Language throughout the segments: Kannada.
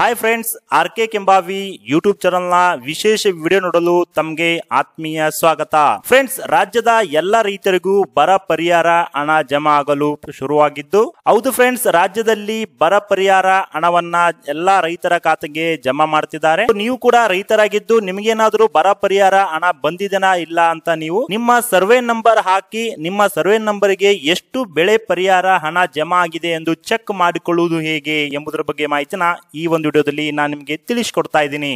hi friends R K Kembhavi YouTube ಚಾನೆಲ್ನ ವಿಶೇಷ ವಿಡಿಯೋ ನೋಡಲು ತಮಗೆ ಆತ್ಮೀಯ ಸ್ವಾಗತ ಫ್ರೆಂಡ್ಸ್ ರಾಜ್ಯದ ಎಲ್ಲ ರೈತರಿಗೂ ಬರ ಪರಿಹಾರ ಹಣ ಜಮಾ ಆಗಲು ಶುರುವಾಗಿದ್ದು ಹೌದು ಫ್ರೆಂಡ್ಸ್ ರಾಜ್ಯದಲ್ಲಿ ಬರ ಪರಿಹಾರ ಹಣವನ್ನ ಎಲ್ಲಾ ರೈತರ ಖಾತೆಗೆ ಜಮಾ ಮಾಡ್ತಿದ್ದಾರೆ ನೀವು ಕೂಡ ರೈತರಾಗಿದ್ದು ನಿಮಗೇನಾದರೂ ಬರ ಪರಿಹಾರ ಹಣ ಬಂದಿದೆನಾ ಇಲ್ಲ ಅಂತ ನೀವು ನಿಮ್ಮ ಸರ್ವೆ ನಂಬರ್ ಹಾಕಿ ನಿಮ್ಮ ಸರ್ವೆ ನಂಬರ್ಗೆ ಎಷ್ಟು ಬೆಳೆ ಪರಿಹಾರ ಹಣ ಜಮಾ ಆಗಿದೆ ಎಂದು ಚೆಕ್ ಮಾಡಿಕೊಳ್ಳುವುದು ಹೇಗೆ ಎಂಬುದರ ಬಗ್ಗೆ ಮಾಹಿತಿನ ಈ ಒಂದು ಒಂದು ವಿಡಿಯೋದಲ್ಲಿ ನಾನು ನಿಮಗೆ ತಿಳಿಸಿಕೊಡ್ತಾ ಇದ್ದೀನಿ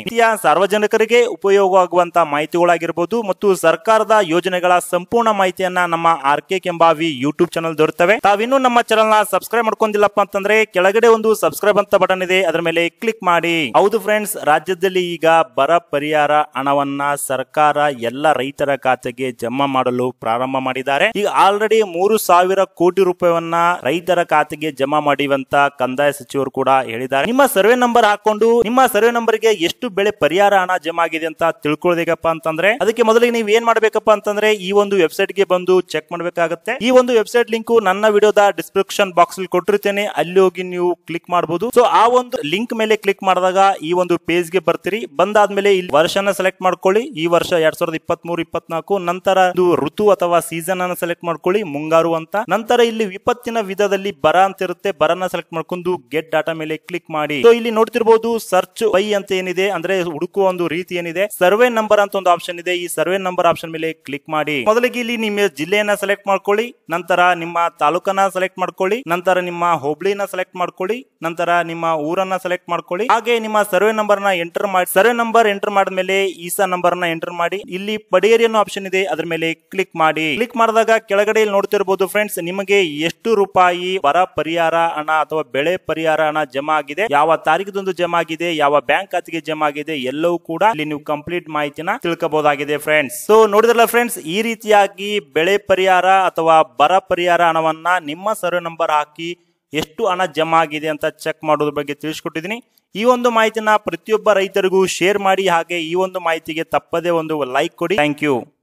ಸಾರ್ವಜನಿಕರಿಗೆ ಉಪಯೋಗವಾಗುವಂತಹ ಮಾಹಿತಿಗಳಾಗಿರಬಹುದು ಮತ್ತು ಸರ್ಕಾರದ ಯೋಜನೆಗಳ ಸಂಪೂರ್ಣ ಮಾಹಿತಿಯನ್ನ ನಮ್ಮ R K Kembhavi YouTube channel ದೊರೆತವೆ ತಾವಿನ್ನೂ ನಮ್ಮ ಚಾನಲ್ ನ ಸಬ್ಸ್ಕ್ರೈಬ್ ಮಾಡ್ಕೊಂಡಿಲ್ಲಪ್ಪ ಅಂತಂದ್ರೆ ಕೆಳಗಡೆ ಒಂದು ಸಬ್ಸ್ಕ್ರೈಬ್ ಅಂತ ಬಟನ್ ಇದೆ ಅದರ ಮೇಲೆ ಕ್ಲಿಕ್ ಮಾಡಿ ಹೌದು ಫ್ರೆಂಡ್ಸ್ ರಾಜ್ಯದಲ್ಲಿ ಈಗ ಬರ ಪರಿಹಾರ ಹಣವನ್ನ ಸರ್ಕಾರ ಎಲ್ಲ ರೈತರ ಖಾತೆಗೆ ಜಮಾ ಮಾಡಲು ಪ್ರಾರಂಭ ಮಾಡಿದ್ದಾರೆ ಈಗ ಆಲ್ರೆಡಿ ಮೂರು ಸಾವಿರ ಕೋಟಿ ರೂಪಾಯಿವನ್ನ ರೈತರ ಖಾತೆಗೆ ಜಮಾ ಮಾಡಿವಂತ ಕಂದಾಯ ಸಚಿವರು ಕೂಡ ಹೇಳಿದ್ದಾರೆ ನಿಮ್ಮ ಸರ್ವೆ ನಂಬರ್ ನಂಬರ್ ಹಾಕೊಂಡು ನಿಮ್ಮ ಸರ್ವೆ ನಂಬರ್ ಗೆ ಎಷ್ಟು ಬೆಳೆ ಪರಿಹಾರ ಹಣ ಜಮಾ ಆಗಿದೆ ಅಂತ ತಿಳ್ಕೊಳ್ಬೇಕಪ್ಪ ಅಂತಂದ್ರೆ ಅದಕ್ಕೆ ಮೊದಲಿಗೆ ನೀವು ಏನ್ ಮಾಡ್ಬೇಕಪ್ಪ ಅಂತಂದ್ರೆ ಈ ಒಂದು ವೆಬ್ಸೈಟ್ ಗೆ ಬಂದು ಚೆಕ್ ಮಾಡ್ಬೇಕಾಗತ್ತೆ ಈ ಒಂದು ವೆಬ್ಸೈಟ್ ಲಿಂಕ್ ನನ್ನ ವಿಡಿಯೋದ ಡಿಸ್ಕ್ರಿಪ್ಷನ್ ಬಾಕ್ಸ್ ಅಲ್ಲಿ ಕೊಟ್ಟಿರ್ತೇನೆ ಅಲ್ಲಿ ಹೋಗಿ ನೀವು ಕ್ಲಿಕ್ ಮಾಡಬಹುದು ಸೊ ಆ ಒಂದು ಲಿಂಕ್ ಮೇಲೆ ಕ್ಲಿಕ್ ಮಾಡಿದಾಗ ಈ ಒಂದು ಪೇಜ್ ಗೆ ಬರ್ತೀರಿ ಬಂದಾದ್ಮೇಲೆ ಇಲ್ಲಿ ವರ್ಷನ ಸೆಲೆಕ್ಟ್ ಮಾಡ್ಕೊಳ್ಳಿ ಈ ವರ್ಷ ಎರಡ್ ಸಾವಿರದ ಇಪ್ಪತ್ತ್ ಮೂರು ಇಪ್ಪತ್ನಾಲ್ಕು ನಂತರ ಇದು ಋತು ಅಥವಾ ಸೀಸನ್ ಅನ್ನ ಸೆಲೆಕ್ಟ್ ಮಾಡ್ಕೊಳ್ಳಿ ಮುಂಗಾರು ಅಂತ ನಂತರ ಇಲ್ಲಿ ವಿಪತ್ತಿನ ವಿಧದಲ್ಲಿ ಬರ ಅಂತ ಇರುತ್ತೆ ಬರನ ಸೆಲೆಕ್ಟ್ ಮಾಡ್ಕೊಂಡು ಗೆಟ್ ಡಾಟಾ ಮೇಲೆ ಕ್ಲಿಕ್ ಮಾಡಿ ಸೊ ಇಲ್ಲಿ ನೋಡಿ ನೋಡ್ತಿರ್ಬೋದು ಸರ್ಚ್ ಬೈ ಅಂತ ಏನಿದೆ ಅಂದ್ರೆ ಹುಡುಕುವ ಒಂದು ರೀತಿ ಏನಿದೆ ಸರ್ವೆ ನಂಬರ್ ಅಂತ ಒಂದು ಆಪ್ಷನ್ ಇದೆ ಈ ಸರ್ವೆ ನಂಬರ್ ಆಪ್ಷನ್ ಮೇಲೆ ಕ್ಲಿಕ್ ಮಾಡಿ ಮೊದಲಿಗೆ ಇಲ್ಲಿ ನಿಮ್ಮ ಜಿಲ್ಲೆಯನ್ನ ಸೆಲೆಕ್ಟ್ ಮಾಡ್ಕೊಳ್ಳಿ ನಂತರ ನಿಮ್ಮ ತಾಲೂಕನ್ನ ಸೆಲೆಕ್ಟ್ ಮಾಡ್ಕೊಳ್ಳಿ ನಂತರ ನಿಮ್ಮ ಹೋಬಳಿನ ಸೆಲೆಕ್ಟ್ ಮಾಡ್ಕೊಳ್ಳಿ ನಂತರ ನಿಮ್ಮ ಊರನ್ನ ಸೆಲೆಕ್ಟ್ ಮಾಡ್ಕೊಳ್ಳಿ ಹಾಗೆ ನಿಮ್ಮ ಸರ್ವೆ ನಂಬರ್ ನ ಎಂಟರ್ ಮಾಡಿ ಸರ್ವೆ ನಂಬರ್ ಎಂಟರ್ ಮಾಡಿದ್ಮೇಲೆ ಈಸಾ ನಂಬರ್ ನ ಎಂಟರ್ ಮಾಡಿ ಇಲ್ಲಿ ಪಡೆಯರಿ ಅನ್ನೋ ಆಪ್ಷನ್ ಇದೆ ಅದ್ರ ಮೇಲೆ ಕ್ಲಿಕ್ ಮಾಡಿ ಕ್ಲಿಕ್ ಮಾಡಿದಾಗ ಕೆಳಗಡೆ ನೋಡ್ತಿರ್ಬೋದು ಫ್ರೆಂಡ್ಸ್ ನಿಮಗೆ ಎಷ್ಟು ರೂಪಾಯಿ ಬರ ಪರಿಹಾರ ಹಣ ಅಥವಾ ಬೆಳೆ ಪರಿಹಾರ ಹಣ ಜಮಾ ಆಗಿದೆ ಯಾವ ತಾರೀಕು ಎಷ್ಟೊಂದು ಜಮ ಆಗಿದೆ ಯಾವ ಬ್ಯಾಂಕ್ ಖಾತೆಗೆ ಜಮಾ ಆಗಿದೆ ಎಲ್ಲವೂ ಕೂಡ ಇಲ್ಲಿ ನೀವು ಕಂಪ್ಲೀಟ್ ಮಾಹಿತಿನ ತಿಳ್ಕೋಬಹುದಾಗಿದೆ ಫ್ರೆಂಡ್ಸ್ ಸೊ ನೋಡಿದ್ರಲ್ಲ ಫ್ರೆಂಡ್ಸ್ ಈ ರೀತಿಯಾಗಿ ಬೆಳೆ ಪರಿಹಾರ ಅಥವಾ ಬರ ಪರಿಹಾರ ಹಣವನ್ನ ನಿಮ್ಮ ಸರ್ವೆ ನಂಬರ್ ಹಾಕಿ ಎಷ್ಟು ಹಣ ಜಮಾ ಆಗಿದೆ ಅಂತ ಚೆಕ್ ಮಾಡೋದ್ರ ಬಗ್ಗೆ ತಿಳಿಸ್ಕೊಟ್ಟಿದ್ದೀನಿ ಈ ಒಂದು ಮಾಹಿತಿನ ಪ್ರತಿಯೊಬ್ಬ ರೈತರಿಗೂ ಶೇರ್ ಮಾಡಿ ಹಾಗೆ ಈ ಒಂದು ಮಾಹಿತಿಗೆ ತಪ್ಪದೇ ಒಂದು ಲೈಕ್ ಕೊಡಿ ಥ್ಯಾಂಕ್ ಯು